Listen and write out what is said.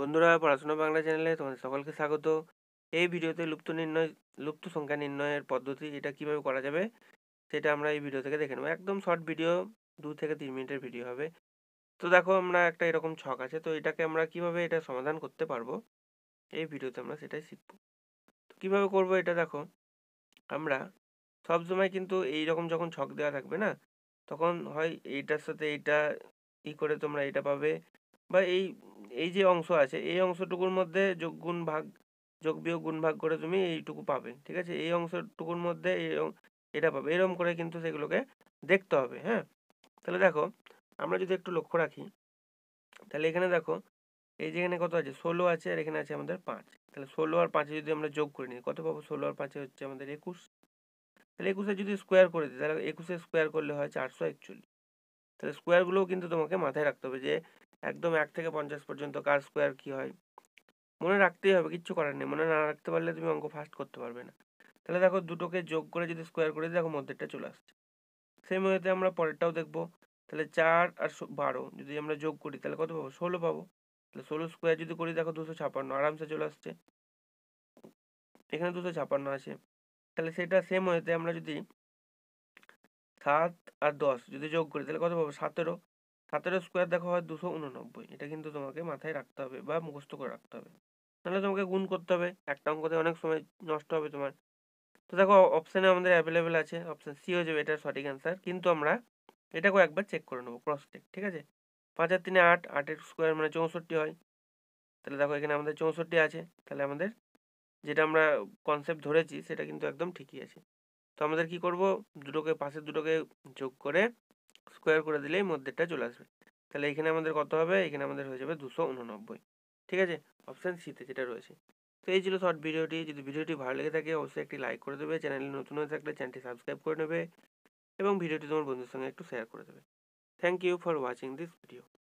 বন্ধুরা পড়াশোনা বাংলা চ্যানেলে তোমাদের সকলকে স্বাগত এই ভিডিওতে লুপ্ত নির্ণয় লুপ্ত সংখ্যা নির্ণয়ের পদ্ধতি এটা কিভাবে করা যাবে সেটা আমরা এই ভিডিও থেকে দেখে নেবো একদম শর্ট ভিডিও দু থেকে তিন মিনিটের ভিডিও হবে তো দেখো আমরা একটা এরকম ছক আছে তো এটাকে আমরা কিভাবে এটা সমাধান করতে পারবো এই ভিডিওতে আমরা সেটাই শিখবো তো কীভাবে করবো এটা দেখো আমরা সব সময় কিন্তু এই রকম যখন ছক দেওয়া থাকবে না তখন হয় এইটার সাথে এইটা ই করে তোমরা এটা পাবে বা এই এই যে অংশ আছে এই অংশটুকুর মধ্যে যোগ গুণ ভাগ যোগ বিয়োগ গুণ ভাগ করে তুমি এইটুকু পাবে ঠিক আছে এই অংশটুকুর মধ্যে এটা পাবে এরকম করে কিন্তু সেগুলোকে দেখতে হবে হ্যাঁ তাহলে দেখো আমরা যদি একটু লক্ষ্য রাখি তাহলে এখানে দেখো এই যেখানে কত আছে ষোলো আছে আর এখানে আছে আমাদের পাঁচ তাহলে ষোলো আর পাঁচে যদি আমরা যোগ করে নিই কত পাবো ষোলো আর পাঁচে হচ্ছে আমাদের একুশ তাহলে একুশে যদি স্কোয়ার করে দিই তাহলে একুশে স্কোয়ার করলে হয় চারশো একচল্লিশ তাহলে স্কোয়ারগুলোও কিন্তু তোমাকে মাথায় রাখতে হবে যে একদম এক থেকে পঞ্চাশ পর্যন্ত কার স্কোয়ার কী হয় মনে রাখতেই হবে কিচ্ছু করার নেই মনে না রাখতে পারলে তুমি অঙ্ক ফার্স্ট করতে পারবে না তাহলে দেখো দুটোকে যোগ করে যদি স্কোয়ার করে দেখো মধ্যেটা চলে আসছে সেম ওয়েতে আমরা পরেরটাও দেখবো তাহলে চার আর বারো যদি আমরা যোগ করি তাহলে কত পাবো ষোলো পাবো তাহলে ষোলো স্কোয়ার যদি করি দেখো দুশো ছাপান্ন আরামসে চলে আসছে এখানে দুশো ছাপান্ন আছে তাহলে সেটা সেম ওয়েতে আমরা যদি সাত আর দশ যদি যোগ করি তাহলে কত পাবো সতেরো সাতেরো স্কোয়ার দেখো হয় দুশো উননব্বই এটা কিন্তু তোমাকে মাথায় রাখতে হবে বা মুখস্থ করে রাখতে হবে নাহলে তোমাকে গুণ করতে হবে একটা অঙ্কতে অনেক সময় নষ্ট হবে তোমার তো দেখো অপশানে আমাদের অ্যাভেলেবেল আছে অপশান সি হয়ে যাবে এটার সঠিক অ্যান্সার কিন্তু আমরা এটাকেও একবার চেক করে নেবো ক্রস চেক ঠিক আছে পাঁচ আর তিনে আট আটের স্কোয়ার মানে চৌষট্টি হয় তাহলে দেখো এখানে আমাদের চৌষট্টি আছে তাহলে আমাদের যেটা আমরা কনসেপ্ট ধরেছি সেটা কিন্তু একদম ঠিকই আছে তো আমাদের কি করব দুটোকে পাশের দুটোকে যোগ করে স্কোয়ার করে দিলেই মধ্যেটা চলে আসবে তাহলে এখানে আমাদের কত হবে এখানে আমাদের হয়ে যাবে দুশো উননব্বই ঠিক আছে অপশান সিতে যেটা রয়েছে তো এই ছিল শর্ট ভিডিওটি যদি ভিডিওটি ভালো লেগে থাকে অবশ্যই একটি লাইক করে দেবে চ্যানেলে নতুন হয়ে থাকলে চ্যানেলটি সাবস্ক্রাইব করে নেবে এবং ভিডিওটি তোমার বন্ধুর সঙ্গে একটু শেয়ার করে দেবে thank you for watching this video